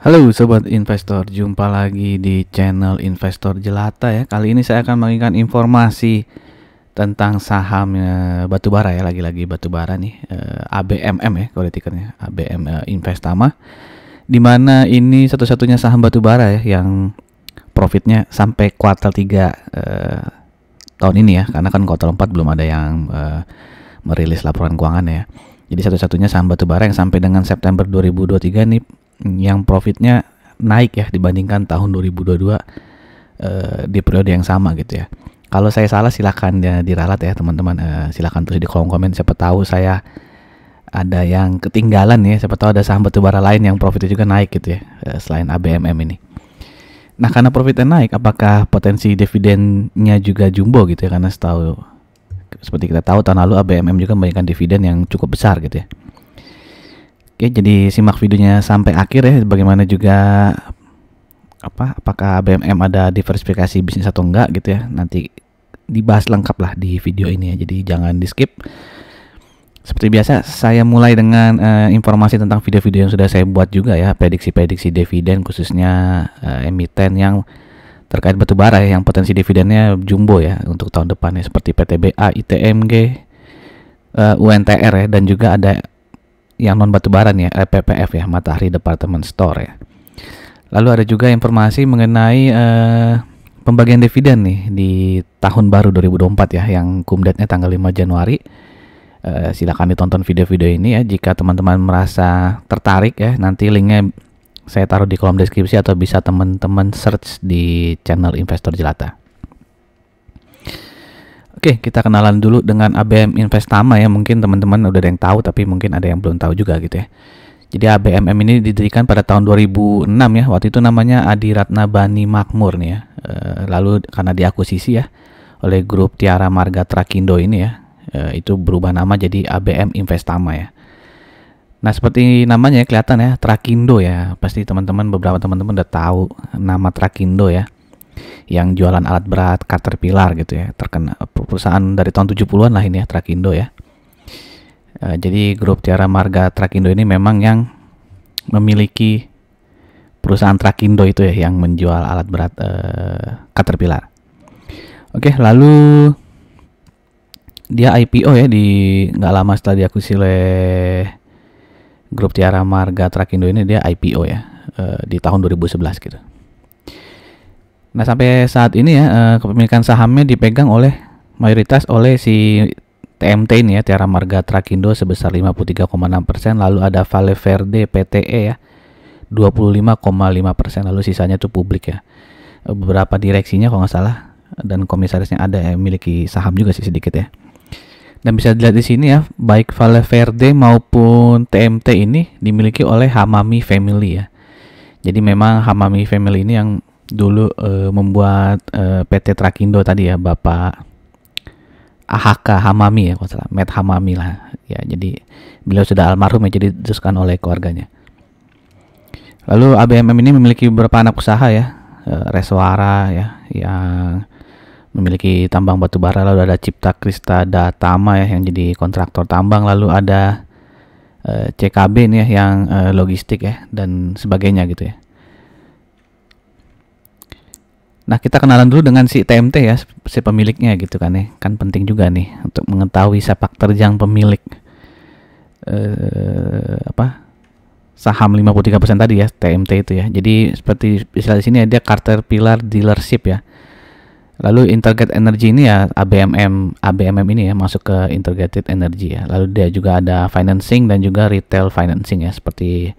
Halo sobat investor, jumpa lagi di channel Investor Jelata ya. Kali ini saya akan memberikan informasi tentang saham batu eh, batubara ya, lagi-lagi batubara nih, eh, ABMM ya kode tikernya, ABM eh, Investama, Investama. Dimana ini satu-satunya saham batubara ya yang profitnya sampai kuartal 3 eh, tahun ini ya, karena kan kuartal 4 belum ada yang eh, merilis laporan keuangan ya. Jadi satu-satunya saham batubara yang sampai dengan September 2023 nih yang profitnya naik ya dibandingkan tahun 2022 eh, di periode yang sama gitu ya. Kalau saya salah silahkan ya, diralat ya teman-teman. Eh, silahkan tulis di kolom komen. Siapa tahu saya ada yang ketinggalan ya. Siapa tahu ada saham batubara lain yang profitnya juga naik gitu ya eh, selain ABMM ini. Nah karena profitnya naik, apakah potensi dividennya juga jumbo gitu ya? Karena setahu seperti kita tahu tahun lalu ABMM juga memberikan dividen yang cukup besar gitu ya. Oke, jadi simak videonya sampai akhir ya bagaimana juga apa apakah BMM ada diversifikasi bisnis atau enggak gitu ya. Nanti dibahas lengkap lah di video ini ya. Jadi jangan di-skip. Seperti biasa, saya mulai dengan uh, informasi tentang video-video yang sudah saya buat juga ya, prediksi-prediksi dividen khususnya uh, emiten yang terkait batubara ya, yang potensi dividennya jumbo ya untuk tahun depannya seperti PTBA, ITMG, uh, eh, UNTR ya, dan juga ada yang non batubara nih ya, eh, PPF ya, Matahari Department Store ya. Lalu ada juga informasi mengenai eh, pembagian dividen nih di tahun baru 2024 ya yang kumdatnya tanggal 5 Januari. Eh, silakan ditonton video-video ini ya jika teman-teman merasa tertarik ya nanti linknya saya taruh di kolom deskripsi atau bisa teman-teman search di channel Investor Jelata. Oke, kita kenalan dulu dengan ABM Investama ya. Mungkin teman-teman udah ada yang tahu tapi mungkin ada yang belum tahu juga gitu ya. Jadi ABMM ini didirikan pada tahun 2006 ya. Waktu itu namanya Adi Ratna Bani Makmur nih ya. E, lalu karena diakuisisi ya oleh grup Tiara Marga Trakindo ini ya. E, itu berubah nama jadi ABM Investama ya. Nah seperti namanya ya, kelihatan ya Trakindo ya. Pasti teman-teman beberapa teman-teman udah tahu nama Trakindo ya yang jualan alat berat Caterpillar gitu ya terkena eh, perusahaan dari tahun 70-an lah ini ya Trakindo ya e, jadi grup Tiara Marga Trakindo ini memang yang memiliki perusahaan Trakindo itu ya yang menjual alat berat uh, Caterpillar oke lalu dia IPO ya di nggak lama setelah diakuisisi oleh grup Tiara Marga Trakindo ini dia IPO ya e, di tahun 2011 gitu Nah sampai saat ini ya eh, kepemilikan sahamnya dipegang oleh mayoritas oleh si TMT ini ya Tiara Marga Trakindo sebesar 53,6 persen lalu ada Vale Verde PTE ya 25,5 persen lalu sisanya itu publik ya eh, beberapa direksinya kalau nggak salah dan komisarisnya ada yang miliki saham juga sih sedikit ya dan bisa dilihat di sini ya baik Vale Verde maupun TMT ini dimiliki oleh Hamami Family ya jadi memang Hamami Family ini yang dulu uh, membuat uh, eh, PT Trakindo tadi ya Bapak Ahaka Hamami ya kalau salah, Matt Hamami lah ya jadi beliau sudah almarhum ya jadi diteruskan oleh keluarganya. Lalu ABMM ini memiliki beberapa anak usaha ya, uh, eh, Reswara ya yang memiliki tambang batu bara lalu ada Cipta Krista Datama ya yang jadi kontraktor tambang lalu ada uh, CKB nih ya yang uh, logistik ya dan sebagainya gitu ya. Nah, kita kenalan dulu dengan si TMT ya, si pemiliknya gitu kan ya. Kan penting juga nih untuk mengetahui sepak terjang pemilik eh, apa saham 53% tadi ya, TMT itu ya. Jadi seperti misalnya di sini ada ya, Carter Pilar Dealership ya. Lalu Integrated Energy ini ya ABMM, ABMM ini ya masuk ke Integrated Energy ya. Lalu dia juga ada financing dan juga retail financing ya seperti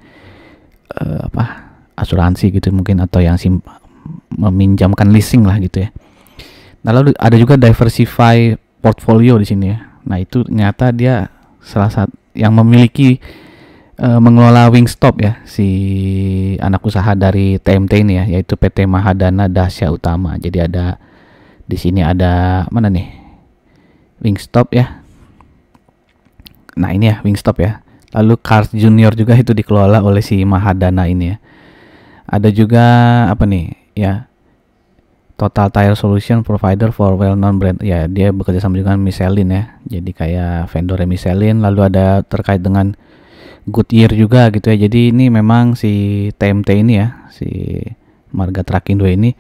eh, apa asuransi gitu mungkin atau yang simpan meminjamkan leasing lah gitu ya. Nah, lalu ada juga diversify portfolio di sini ya. Nah, itu ternyata dia salah satu yang memiliki uh, mengelola Wingstop ya, si anak usaha dari TMT ini ya, yaitu PT Mahadana Dasya Utama. Jadi ada di sini ada mana nih? Wingstop ya. Nah, ini ya Wingstop ya. Lalu Cars Junior juga itu dikelola oleh si Mahadana ini ya. Ada juga apa nih? ya Total Tire Solution Provider for Well Known Brand ya dia bekerja sama dengan Michelin ya jadi kayak vendor Michelin lalu ada terkait dengan Good Year juga gitu ya jadi ini memang si TMT ini ya si Marga Trakindo ini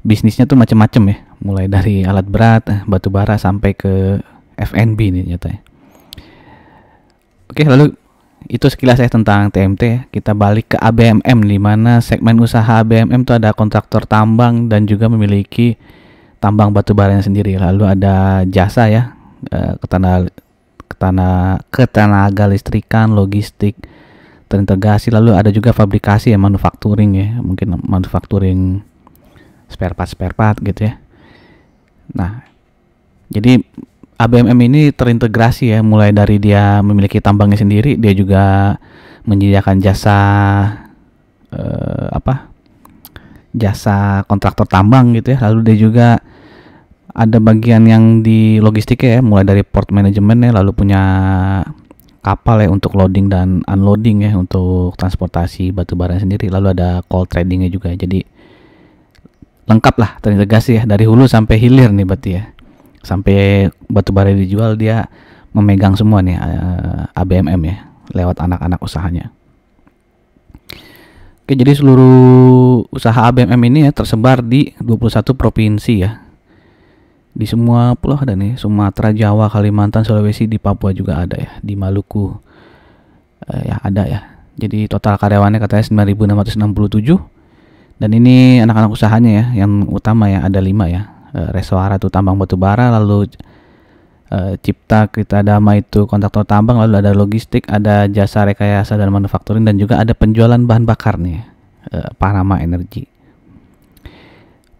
bisnisnya tuh macam-macam ya mulai dari alat berat batu bara sampai ke F&B nih nyatanya oke lalu itu sekilas saya tentang TMT ya. Kita balik ke ABMM di mana segmen usaha ABMM itu ada kontraktor tambang dan juga memiliki tambang batu baranya sendiri. Lalu ada jasa ya eh, ke tanah ke tanah ketenaga listrikan, logistik, terintegrasi. Lalu ada juga fabrikasi ya manufacturing ya, mungkin manufacturing spare part spare part gitu ya. Nah, jadi ABMM ini terintegrasi ya, mulai dari dia memiliki tambangnya sendiri, dia juga menyediakan jasa eh, apa? Jasa kontraktor tambang gitu ya. Lalu dia juga ada bagian yang di logistiknya ya, mulai dari port management ya, lalu punya kapal ya untuk loading dan unloading ya untuk transportasi batu bara sendiri. Lalu ada coal tradingnya juga. Jadi lengkap lah terintegrasi ya dari hulu sampai hilir nih berarti ya sampai batu bara dijual dia memegang semua nih eh, ABMM ya lewat anak-anak usahanya. Oke, jadi seluruh usaha ABMM ini ya tersebar di 21 provinsi ya. Di semua pulau ada nih, Sumatera, Jawa, Kalimantan, Sulawesi, di Papua juga ada ya, di Maluku. Uh, ya ada ya. Jadi total karyawannya katanya 9667 dan ini anak-anak usahanya ya yang utama ya ada 5 ya Eh, Resoara itu tambang batu bara, lalu eh, Cipta kita Dama itu kontraktor tambang, lalu ada logistik, ada jasa rekayasa dan manufakturing dan juga ada penjualan bahan bakar nih eh, Panama Energy.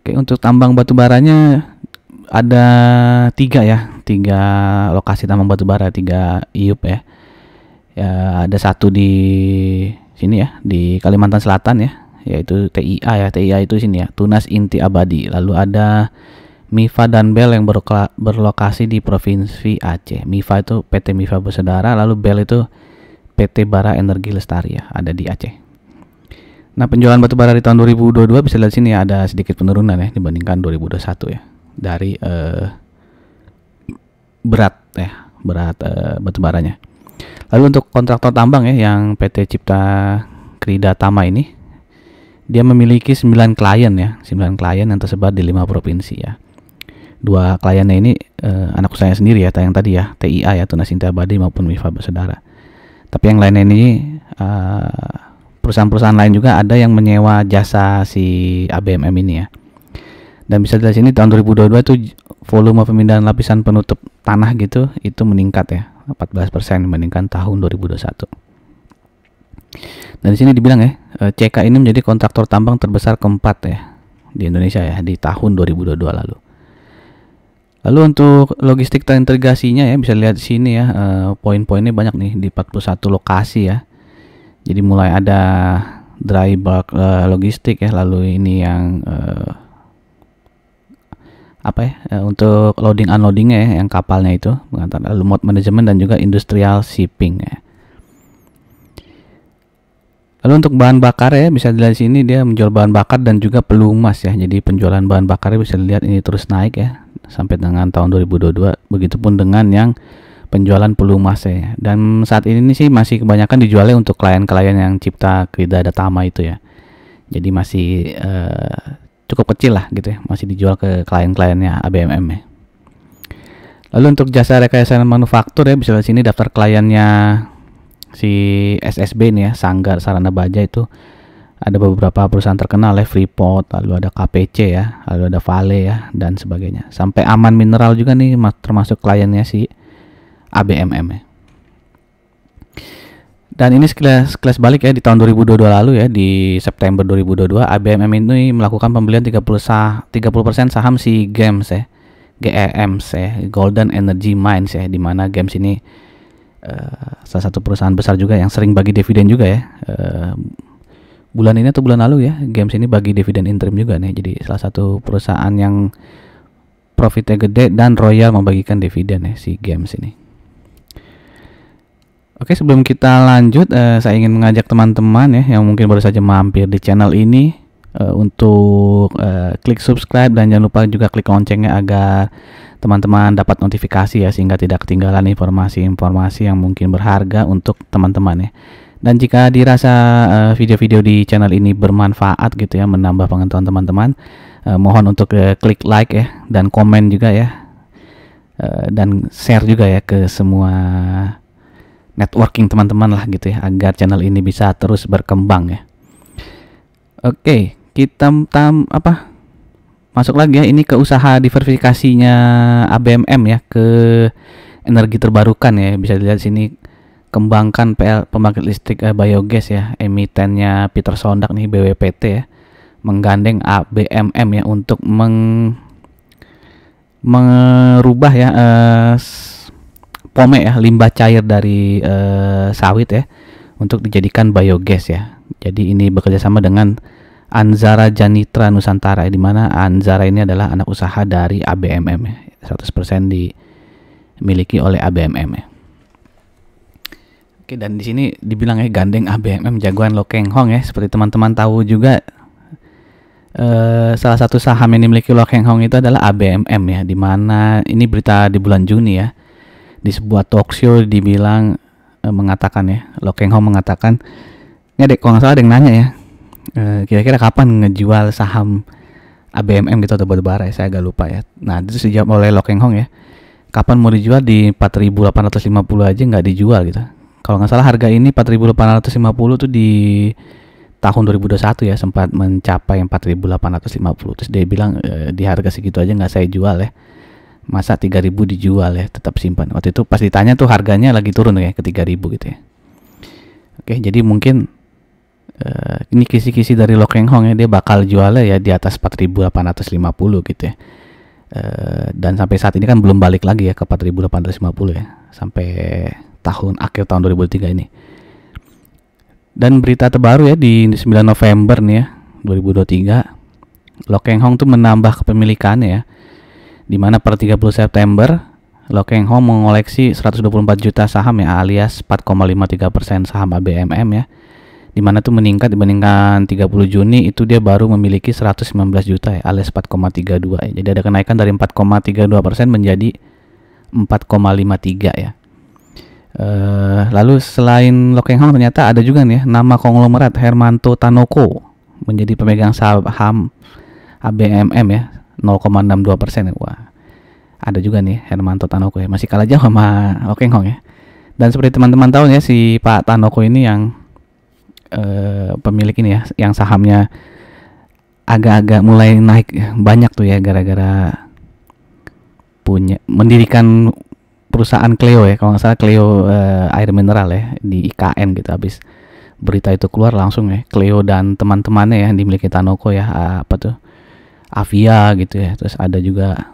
Oke, untuk tambang batu baranya ada tiga ya, tiga lokasi tambang batu bara, tiga IUP ya. ya ada satu di sini ya di Kalimantan Selatan ya yaitu TIA ya TIA itu sini ya tunas inti abadi lalu ada MIFA dan BEL yang berlokasi di provinsi Aceh MIFA itu PT MIFA Bersaudara lalu BEL itu PT Bara Energi Lestari ya ada di Aceh nah penjualan batu bara di tahun 2022 bisa lihat sini ya ada sedikit penurunan ya dibandingkan 2021 ya dari eh, berat ya berat eh, batu baranya lalu untuk kontraktor tambang ya yang PT Cipta Krida Tama ini dia memiliki 9 klien ya, 9 klien yang tersebar di 5 provinsi ya. Dua kliennya ini eh, anak usahanya sendiri ya, yang tadi ya, TIA ya, Tunas Inti Abadi maupun Wifa Bersaudara. Tapi yang lainnya ini eh, perusahaan-perusahaan lain juga ada yang menyewa jasa si ABMM ini ya. Dan bisa dilihat sini tahun 2022 itu volume pemindahan lapisan penutup tanah gitu itu meningkat ya, 14% dibandingkan tahun 2021. Nah, di sini dibilang ya, eh, CK ini menjadi kontraktor tambang terbesar keempat ya di Indonesia ya di tahun 2022 lalu. Lalu untuk logistik terintegrasinya ya bisa lihat di sini ya, eh, poin-poinnya banyak nih di 41 lokasi ya. Jadi mulai ada dry bulk eh, logistik ya, lalu ini yang apa ya untuk loading unloadingnya ya yang kapalnya itu, lalu mode manajemen dan juga industrial shipping ya. Lalu untuk bahan bakar ya bisa dilihat di sini dia menjual bahan bakar dan juga pelumas ya. Jadi penjualan bahan bakar bisa dilihat ini terus naik ya sampai dengan tahun 2022. Begitupun dengan yang penjualan pelumas ya. Dan saat ini sih masih kebanyakan dijualnya untuk klien-klien yang cipta Krida Datama itu ya. Jadi masih eh, cukup kecil lah gitu ya, masih dijual ke klien-kliennya ABMM ya. Lalu untuk jasa rekayasa manufaktur ya bisa lihat sini daftar kliennya si SSB nih ya Sanggar Sarana Baja itu ada beberapa perusahaan terkenal ya Freeport lalu ada KPC ya lalu ada Vale ya dan sebagainya sampai Aman Mineral juga nih termasuk kliennya si ABMM ya dan ini sekilas, sekilas balik ya di tahun 2022 lalu ya di September 2022 ABMM ini melakukan pembelian 30 sah, 30% saham si Gems ya. GEMS ya, Golden Energy Mines ya di mana Games ini Eh, salah satu perusahaan besar juga yang sering bagi dividen juga ya. Uh, bulan ini atau bulan lalu ya, games ini bagi dividen interim juga nih. Jadi salah satu perusahaan yang profitnya gede dan Royal membagikan dividen ya si games ini. Oke sebelum kita lanjut, uh, saya ingin mengajak teman-teman ya yang mungkin baru saja mampir di channel ini uh, untuk uh, klik subscribe dan jangan lupa juga klik loncengnya agar teman-teman dapat notifikasi ya sehingga tidak ketinggalan informasi-informasi yang mungkin berharga untuk teman-teman ya. Dan jika dirasa eh, video-video uh, di channel ini bermanfaat gitu ya, menambah pengetahuan teman-teman, uh, mohon untuk uh, klik like ya dan komen juga ya. Uh, dan share juga ya ke semua networking teman-teman lah gitu ya agar channel ini bisa terus berkembang ya. Oke, okay, kita tam apa? masuk lagi ya ini ke usaha diversifikasinya ABMM ya ke energi terbarukan ya bisa dilihat sini kembangkan PL pembangkit listrik eh, biogas ya emitennya Peter Sondak nih BWPT ya menggandeng ABMM ya untuk meng merubah ya eh, pome ya limbah cair dari eh, sawit ya untuk dijadikan biogas ya jadi ini bekerja sama dengan Anzara Janitra Nusantara di mana Anzara ini adalah anak usaha dari ABMM 100% ya. dimiliki oleh ABMM ya. Oke dan di sini dibilangnya eh, gandeng ABMM jagoan Lo Keng Hong ya seperti teman-teman tahu juga eh, salah satu saham yang dimiliki Lo Keng Hong itu adalah ABMM ya di mana ini berita di bulan Juni ya di sebuah talk show dibilang eh, mengatakan ya Lo Keng Hong mengatakan ini dek kalau nggak salah ada yang nanya ya Eh, kira-kira kapan ngejual saham ABMM gitu atau batubara ya saya agak lupa ya nah itu dijawab oleh Lokeng Hong ya kapan mau dijual di 4850 aja nggak dijual gitu kalau nggak salah harga ini 4850 tuh di tahun 2021 ya sempat mencapai 4850 terus dia bilang e, di harga segitu aja nggak saya jual ya masa 3000 dijual ya tetap simpan waktu itu pas ditanya tuh harganya lagi turun ya ke 3000 gitu ya oke jadi mungkin Uh, ini kisi-kisi dari Lokeng Hong ya dia bakal jualnya ya di atas 4.850 gitu ya. Uh, dan sampai saat ini kan belum balik lagi ya ke 4.850 ya sampai tahun akhir tahun 2003 ini. Dan berita terbaru ya di 9 November nih ya 2023 Lokeng Hong tuh menambah kepemilikannya ya. Di mana per 30 September Lokeng Hong mengoleksi 124 juta saham ya alias 4,53% saham ABMM ya di mana tuh meningkat dibandingkan 30 Juni itu dia baru memiliki 119 juta ya alias 4,32 ya. Jadi ada kenaikan dari 4,32 persen menjadi 4,53 ya. Uh, lalu selain Hang ternyata ada juga nih ya, nama konglomerat Hermanto Tanoko menjadi pemegang saham ABMM ya 0,62 persen. ya. Wah, ada juga nih Hermanto Tanoko ya masih kalah jauh sama hong ya. Dan seperti teman-teman tahu ya si Pak Tanoko ini yang Eh, pemilik ini ya yang sahamnya agak-agak mulai naik banyak tuh ya gara-gara punya mendirikan perusahaan Cleo ya kalau nggak salah Cleo eh, air mineral ya di IKN gitu habis berita itu keluar langsung ya Cleo dan teman-temannya ya dimiliki Tanoko ya apa tuh Avia gitu ya terus ada juga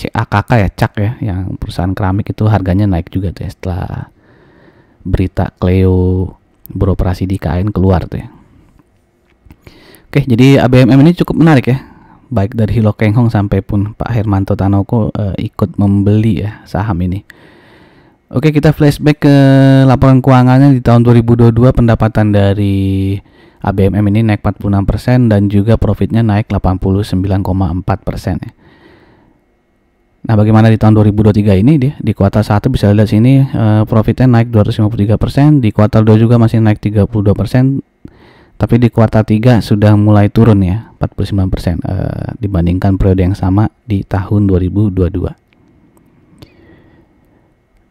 CAKK ya Cak ya yang perusahaan keramik itu harganya naik juga tuh ya setelah berita Cleo beroperasi di KN keluar tuh ya. Oke, jadi ABMM ini cukup menarik ya. Baik dari Hilo Keng Hong sampai pun Pak Hermanto Tanoko uh, ikut membeli ya saham ini. Oke, kita flashback ke laporan keuangannya di tahun 2022 pendapatan dari ABMM ini naik 46% dan juga profitnya naik 89,4% ya. Nah, bagaimana di tahun 2023 ini dia di kuartal 1 bisa lihat sini uh, profitnya naik 253%, di kuartal 2 juga masih naik 32%, tapi di kuartal 3 sudah mulai turun ya, 49% uh, eh, dibandingkan periode yang sama di tahun 2022.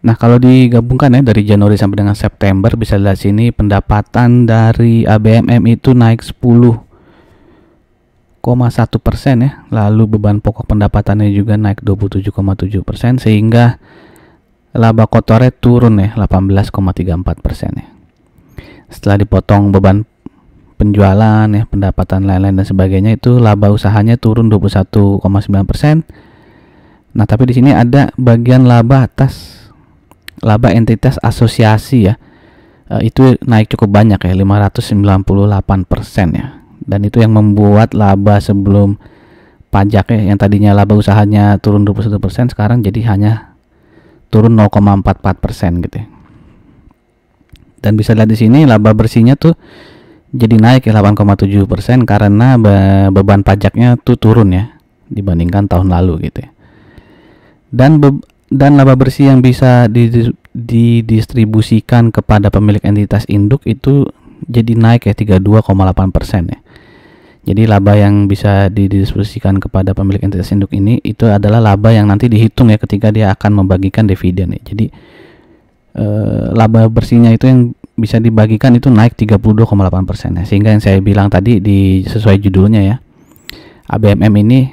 Nah, kalau digabungkan ya dari Januari sampai dengan September bisa lihat sini pendapatan dari ABMM itu naik 10 persen ya. Lalu beban pokok pendapatannya juga naik 27,7 persen sehingga laba kotornya turun ya 18,34 persen ya. Setelah dipotong beban penjualan ya pendapatan lain-lain dan sebagainya itu laba usahanya turun 21,9 persen. Nah tapi di sini ada bagian laba atas laba entitas asosiasi ya eh, itu naik cukup banyak ya 598 persen ya dan itu yang membuat laba sebelum pajak ya yang tadinya laba usahanya turun 21% sekarang jadi hanya turun 0,44% gitu ya. Dan bisa lihat di sini laba bersihnya tuh jadi naik ya 8,7% karena be beban pajaknya tuh turun ya dibandingkan tahun lalu gitu ya. Dan be dan laba bersih yang bisa didistribusikan kepada pemilik entitas induk itu jadi naik ya 32,8% ya. Jadi laba yang bisa didistribusikan kepada pemilik entitas induk ini itu adalah laba yang nanti dihitung ya ketika dia akan membagikan dividen ya. Jadi eh, laba bersihnya itu yang bisa dibagikan itu naik 32,8% ya. Sehingga yang saya bilang tadi di sesuai judulnya ya. ABMM ini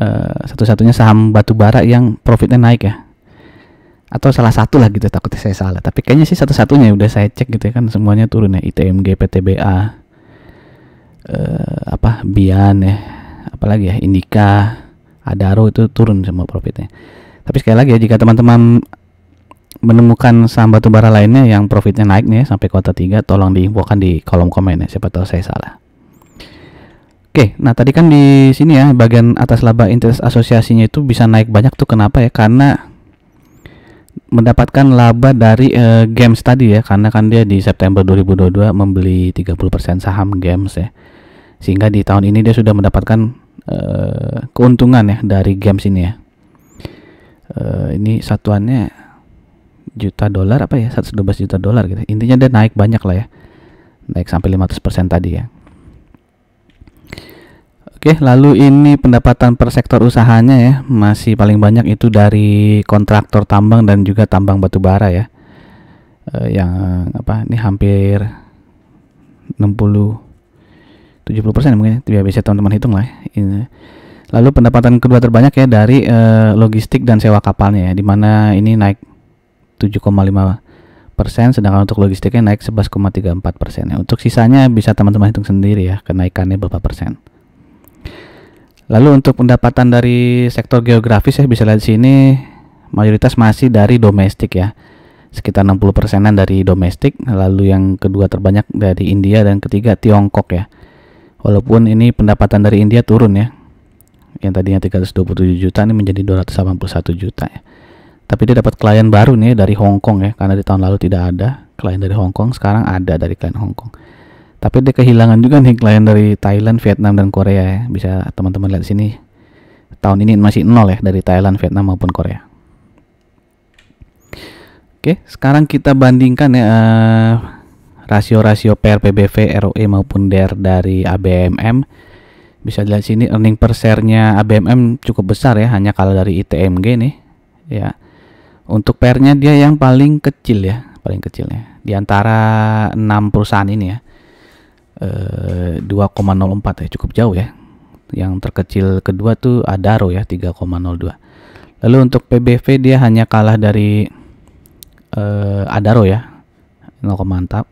eh, satu-satunya saham batu bara yang profitnya naik ya. Atau salah satu lah gitu takutnya saya salah. Tapi kayaknya sih satu-satunya udah saya cek gitu ya kan semuanya turun ya ITMG, PTBA, eh, apa Bian ya apalagi ya Indika Adaro itu turun semua profitnya tapi sekali lagi ya jika teman-teman menemukan saham batubara lainnya yang profitnya naik nih ya, sampai kuota tiga tolong diinfokan di kolom komen ya siapa tahu saya salah Oke, nah tadi kan di sini ya bagian atas laba interest asosiasinya itu bisa naik banyak tuh kenapa ya? Karena mendapatkan laba dari e, eh, games tadi ya karena kan dia di September 2022 membeli 30% saham games ya sehingga di tahun ini dia sudah mendapatkan uh, keuntungan ya dari games ini ya uh, ini satuannya juta dolar apa ya 112 juta dolar gitu intinya dia naik banyak lah ya naik sampai 500% tadi ya Oke, lalu ini pendapatan per sektor usahanya ya, masih paling banyak itu dari kontraktor tambang dan juga tambang batu bara ya. E, yang apa? Ini hampir 60 70% mungkin ya, ya biasa teman-teman hitung lah ya, ini Lalu pendapatan kedua terbanyak ya dari eh, logistik dan sewa kapalnya ya, di mana ini naik 7,5 persen, sedangkan untuk logistiknya naik 11,34 persen. Ya. Untuk sisanya bisa teman-teman hitung sendiri ya kenaikannya berapa persen. Lalu untuk pendapatan dari sektor geografis ya bisa lihat di sini mayoritas masih dari domestik ya sekitar 60 persenan dari domestik lalu yang kedua terbanyak dari India dan ketiga Tiongkok ya Walaupun ini pendapatan dari India turun ya. Yang tadinya 327 juta ini menjadi 281 juta ya. Tapi dia dapat klien baru nih dari Hong Kong ya, karena di tahun lalu tidak ada klien dari Hong Kong, sekarang ada dari klien Hong Kong. Tapi dia kehilangan juga nih klien dari Thailand, Vietnam dan Korea ya. Bisa teman-teman lihat sini. Tahun ini masih nol ya dari Thailand, Vietnam maupun Korea. Oke, sekarang kita bandingkan ya uh, rasio-rasio PER, PBV, ROE maupun DER dari ABMM. Bisa dilihat sini earning per share-nya ABMM cukup besar ya, hanya kalau dari ITMG nih. Ya. Untuk PER-nya dia yang paling kecil ya, paling kecil ya. Di antara 6 perusahaan ini ya. 2,04 eh, ya, cukup jauh ya. Yang terkecil kedua tuh Adaro ya 3,02. Lalu untuk PBV dia hanya kalah dari eh, Adaro ya 0,64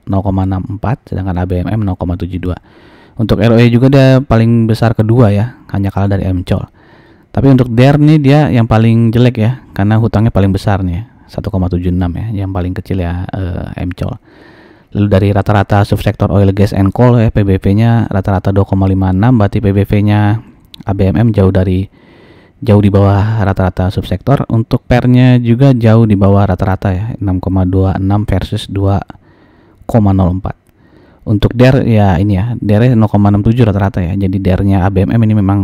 sedangkan ABMM 0,72. Untuk ROE juga dia paling besar kedua ya, hanya kalah dari MCOL. Tapi untuk DER nih dia yang paling jelek ya, karena hutangnya paling besar nih, 1,76 ya, ya, yang paling kecil ya eh, MCOL. Lalu dari rata-rata subsektor oil, gas, and coal ya, pbv nya rata-rata 2,56, berarti pbv nya ABMM jauh dari jauh di bawah rata-rata subsektor. Untuk pernya juga jauh di bawah rata-rata ya, 6,26 versus 2,04. Untuk DER ya ini ya, DER 0,67 rata-rata ya. Jadi DER-nya ABMM ini memang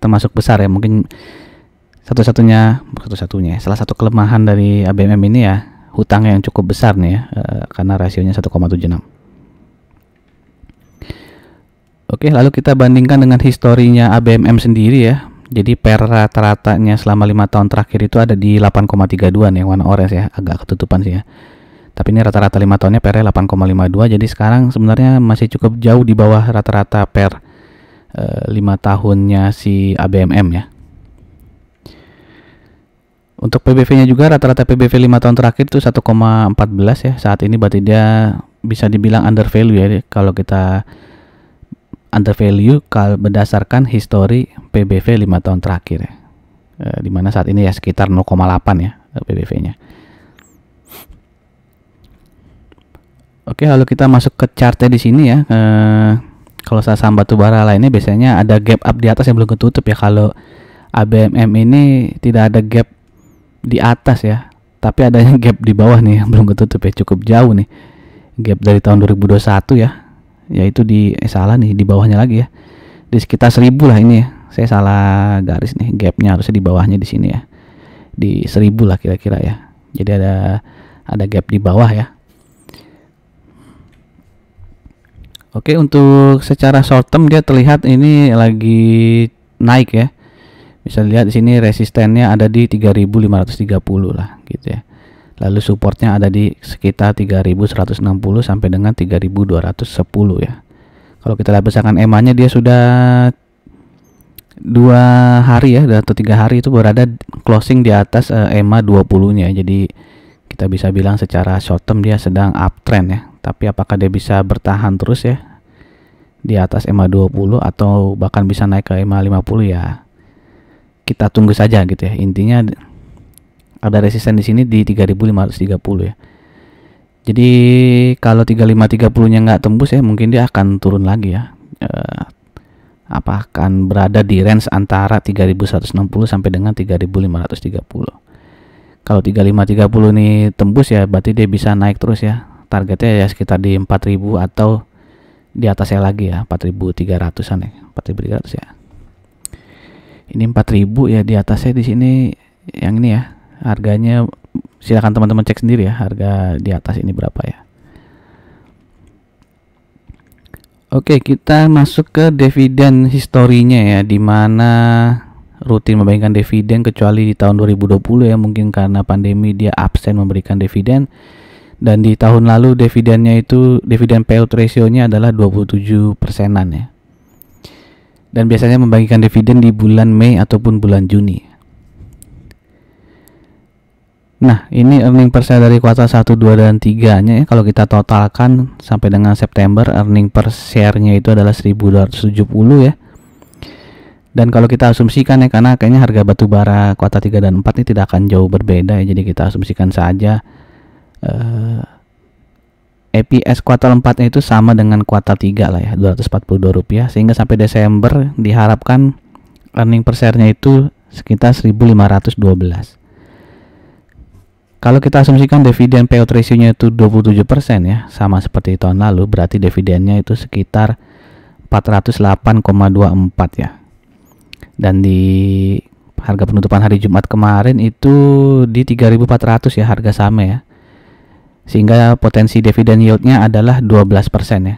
termasuk besar ya. Mungkin satu-satunya, satu-satunya, ya, salah satu kelemahan dari ABMM ini ya, hutang yang cukup besar nih ya, eh, karena rasionya 1,76. Oke, lalu kita bandingkan dengan historinya ABMM sendiri ya. Jadi per rata-ratanya selama lima tahun terakhir itu ada di 8,32 nih warna orange ya, agak ketutupan sih ya. Tapi ini rata-rata lima tahunnya per 8,52 jadi sekarang sebenarnya masih cukup jauh di bawah rata-rata per eh, lima e, tahunnya si ABMM ya. Untuk PBV-nya juga rata-rata PBV 5 tahun terakhir itu 1,14 ya. Saat ini berarti dia bisa dibilang under value ya kalau kita undervalue berdasarkan histori PBV 5 tahun terakhir ya. E, dimana saat ini ya sekitar 0,8 ya eh, PBV-nya. Oke, lalu kita masuk ke chartnya di sini ya. E, kalau saya saham batubara lainnya biasanya ada gap up di atas yang belum ketutup ya. Kalau ABMM ini tidak ada gap di atas ya, tapi adanya gap di bawah nih yang belum ketutup ya, cukup jauh nih. Gap dari tahun 2021 ya, yaitu di eh, salah nih di bawahnya lagi ya di sekitar seribu lah ini ya saya salah garis nih gapnya harusnya di bawahnya di sini ya di seribu lah kira-kira ya jadi ada ada gap di bawah ya Oke untuk secara short term dia terlihat ini lagi naik ya bisa lihat di sini resistennya ada di 3530 lah gitu ya lalu supportnya ada di sekitar 3160 sampai dengan 3210 ya kalau kita lihat besarkan EMA-nya dia sudah dua hari ya atau tiga hari itu berada closing di atas uh, EMA 20-nya jadi kita bisa bilang secara short term dia sedang uptrend ya tapi apakah dia bisa bertahan terus ya di atas EMA 20 atau bahkan bisa naik ke EMA 50 ya kita tunggu saja gitu ya intinya ada resisten di sini di 3530 ya jadi kalau 3530 nya nggak tembus ya mungkin dia akan turun lagi ya eh, apa akan berada di range antara 3160 sampai dengan 3530 kalau 3530 ini tembus ya berarti dia bisa naik terus ya targetnya ya sekitar di 4000 atau di atasnya lagi ya 4300an ya 4300 ya ini 4000 ya di atasnya di sini yang ini ya Harganya silakan teman-teman cek sendiri ya harga di atas ini berapa ya. Oke, kita masuk ke dividen historinya ya dimana rutin membagikan dividen kecuali di tahun 2020 ya mungkin karena pandemi dia absen memberikan dividen dan di tahun lalu dividennya itu dividen payout ratio-nya adalah 27 persenan ya dan biasanya membagikan dividen di bulan Mei ataupun bulan Juni Nah, ini earning per share dari kuartal 1, 2, dan 3-nya ya. Kalau kita totalkan sampai dengan September, earning per share-nya itu adalah 1270 ya. Dan kalau kita asumsikan ya, karena kayaknya harga batu bara kuartal 3 dan 4 ini tidak akan jauh berbeda ya. Jadi kita asumsikan saja eh, EPS kuartal 4-nya itu sama dengan kuartal 3 lah ya, 242 rupiah. Sehingga sampai Desember diharapkan earning per share-nya itu sekitar 1512 kalau kita asumsikan dividen payout ratio-nya itu 27% ya, sama seperti tahun lalu, berarti dividennya itu sekitar 408,24 ya. Dan di harga penutupan hari Jumat kemarin itu di 3.400 ya harga sama ya. Sehingga potensi dividen yield-nya adalah 12% ya.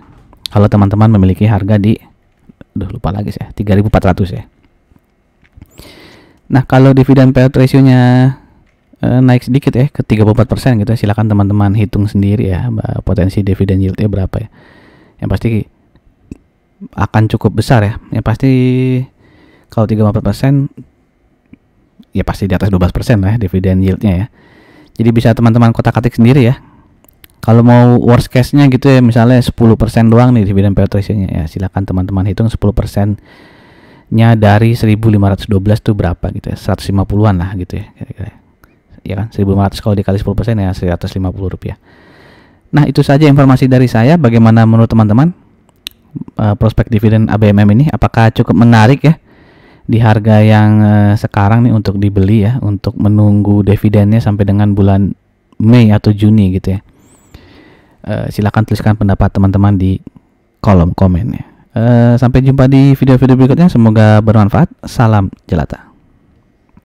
Kalau teman-teman memiliki harga di udah lupa lagi ya, 3.400 ya. Nah, kalau dividen payout ratio-nya uh, naik sedikit ya ke 34% gitu ya. Silakan teman-teman hitung sendiri ya potensi dividen yieldnya berapa ya. Yang pasti akan cukup besar ya. Yang pasti kalau 34% ya pasti di atas 12% lah ya, dividen yieldnya ya. Jadi bisa teman-teman kotak-katik sendiri ya. Kalau mau worst case-nya gitu ya misalnya 10% doang nih dividen payout ratio-nya ya silakan teman-teman hitung 10% nya dari 1512 tuh berapa gitu ya 150-an lah gitu ya kira-kira ya kan 1500 kalau dikali 10 persen ya 150 rupiah nah itu saja informasi dari saya bagaimana menurut teman-teman uh, prospek dividen ABMM ini apakah cukup menarik ya di harga yang uh, sekarang nih untuk dibeli ya untuk menunggu dividennya sampai dengan bulan Mei atau Juni gitu ya uh, eh, silahkan tuliskan pendapat teman-teman di kolom komen ya uh, sampai jumpa di video-video berikutnya semoga bermanfaat salam jelata